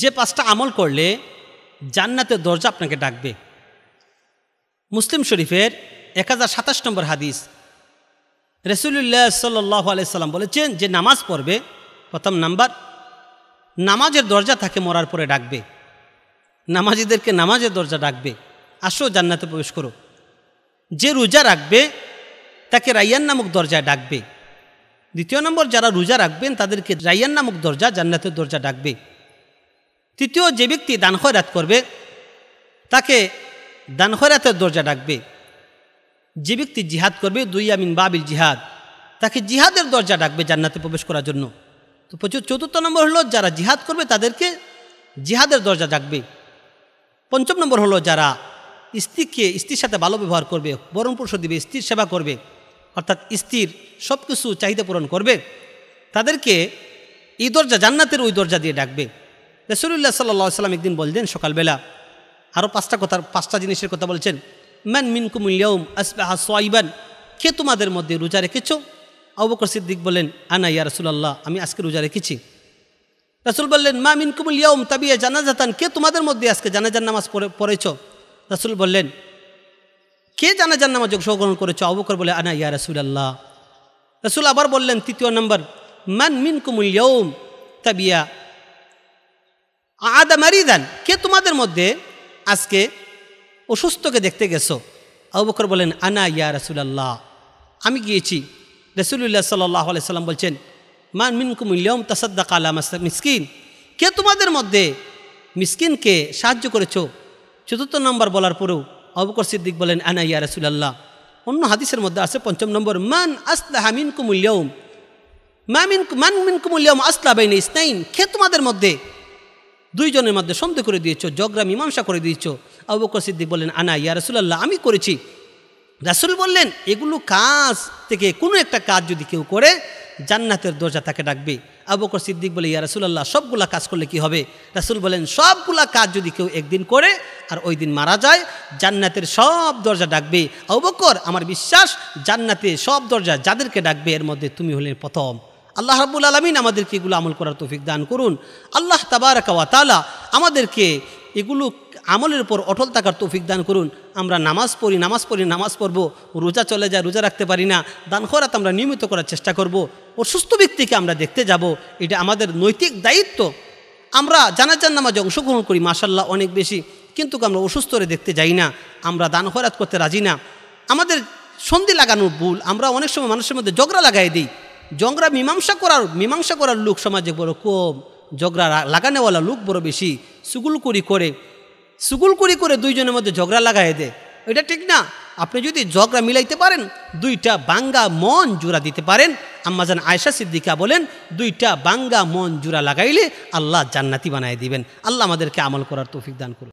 যে পাঁচটা আমল করলে জান্নাতের দরজা আপনাকে ডাকবে মুসলিম শরীফের এক হাজার সাতাশ নম্বর হাদিস রসুল্লাহ সাল্লাহ আলাইসাল্লাম বলেছেন যে নামাজ পড়বে প্রথম নাম্বার নামাজের দরজা থাকে মরার পরে ডাকবে নামাজিদেরকে নামাজের দরজা ডাকবে আসো জান্নাতে প্রবেশ করো যে রোজা রাখবে তাকে রাইয়ান নামক দরজায় ডাকবে দ্বিতীয় নম্বর যারা রোজা রাখবেন তাদেরকে রাইয়ান নামক দরজা জান্নাতের দরজা ডাকবে তৃতীয় যে ব্যক্তি দান খয়রাত করবে তাকে দান খয়রাতের দরজা ডাকবে যে ব্যক্তি জিহাদ করবে দুই আমিন বাবিল জিহাদ তাকে জিহাদের দরজা ডাকবে জান্নাতে প্রবেশ করার জন্য তো প্রচুর চতুর্থ নম্বর হলো যারা জিহাদ করবে তাদেরকে জিহাদের দরজা ডাকবে পঞ্চম নম্বর হলো যারা স্ত্রীকে স্ত্রীর সাথে ভালো ব্যবহার করবে বরণ পুরুষ দিবে স্ত্রীর সেবা করবে অর্থাৎ স্ত্রীর সব কিছু চাহিদা পূরণ করবে তাদেরকে এই দরজা জান্নাতের ওই দরজা দিয়ে ডাকবে রসুল্লাহ সাল্লা সাল্লাম একদিন বলছেন সকালবেলা আরও পাঁচটা কথা পাঁচটা জিনিসের কথা বলছেন ম্যান মিনকুমুল্লিয়ম আসবাহা সোয়াইবান কে তোমাদের মধ্যে রোজা রেখেছ অবকর সিদ্দিক বললেন আনা ইয়া রসুল্লাহ আমি আজকে রোজা রেখেছি রসুল বললেন মা মিনকুমুল ইয়ম জানা জানাজাতান কে তোমাদের মধ্যে আজকে জানাজার নামাজ পড়ে পড়েছ রসুল বললেন কে জানাজার নামাজ অংশগ্রহণ করেছ অবকর বলে আনা ইয়া রসুল্লাহ রসুল আবার বললেন তৃতীয় নম্বর ম্যান মিনকুমুল ইয়ম তাবিয়া আদা মারিদান দেন কে তোমাদের মধ্যে আজকে অসুস্থকে দেখতে গেছো আবু বকর বলেন আনা ইয়া রসুল্লাহ আমি গিয়েছি রসুল্লাহ সাল্লাহ সাল্লাম বলছেন মান মিনকুম ইয়ম তাসাদ্দা কালাম মিসকিন কে তোমাদের মধ্যে মিসকিনকে সাহায্য করেছ চতুর্থ নম্বর বলার পরেও অবকর সিদ্দিক বলেন আনা ইয়া রসুল্লাহ অন্য হাদিসের মধ্যে আছে পঞ্চম নম্বর মান আসলাহা মিনকুমুল ইয়ম মা মিনকুম মান মিনকুমুল ইয়ম আসলা বাইন ইসনাইন কে তোমাদের মধ্যে দুইজনের মধ্যে সন্দেহ করে দিয়েছ জগরা মীমাংসা করে দিয়েছ আবু বকর সিদ্দিক বললেন আনা ইয়া রসুল্লাহ আমি করেছি রাসুল বললেন এগুলো কাজ থেকে কোনো একটা কাজ যদি কেউ করে জান্নাতের দরজা তাকে ডাকবে বকর সিদ্দিক বলে ইয়া রাসুলাল্লাহ সবগুলা কাজ করলে কি হবে রাসুল বলেন সবগুলা কাজ যদি কেউ একদিন করে আর ওই দিন মারা যায় জান্নাতের সব দরজা ডাকবে বকর আমার বিশ্বাস জান্নাতে সব দরজা যাদেরকে ডাকবে এর মধ্যে তুমি হলেন প্রথম আল্লাহ রাবুল আলমিন আমাদেরকে এগুলো আমল করার তৌফিক দান করুন আল্লাহ তাবারকাওয়া তালা আমাদেরকে এগুলো আমলের উপর অটল থাকার তৌফিক দান করুন আমরা নামাজ পড়ি নামাজ পড়ি নামাজ পড়ব রোজা চলে যায় রোজা রাখতে পারি না দান খরাত আমরা নিয়মিত করার চেষ্টা করব অসুস্থ ব্যক্তিকে আমরা দেখতে যাব এটা আমাদের নৈতিক দায়িত্ব আমরা জানাজান নামাজে অংশগ্রহণ করি মাসাল্লাহ অনেক বেশি কিন্তু আমরা অসুস্থরে দেখতে যাই না আমরা দান খরাত করতে রাজি না আমাদের সন্ধি লাগানো ভুল আমরা অনেক সময় মানুষের মধ্যে জগড়া লাগাই দিই জংরা মীমাংসা করার মীমাংসা করার লোক সমাজে বড় কম ঝগড়া লাগানেওয়ালা লোক বড় বেশি সুগুল করি করে সুগুল করি করে দুইজনের মধ্যে ঝগড়া লাগাই দেয় এটা ঠিক না আপনি যদি ঝগড়া মিলাইতে পারেন দুইটা বাঙ্গা মন জোড়া দিতে পারেন আম্মাজান আয়সা সিদ্দিকা বলেন দুইটা বাঙ্গা মন জোড়া লাগাইলে আল্লাহ জান্নাতি বানায় দিবেন আল্লাহ আমাদেরকে আমল করার তৌফিক দান করুন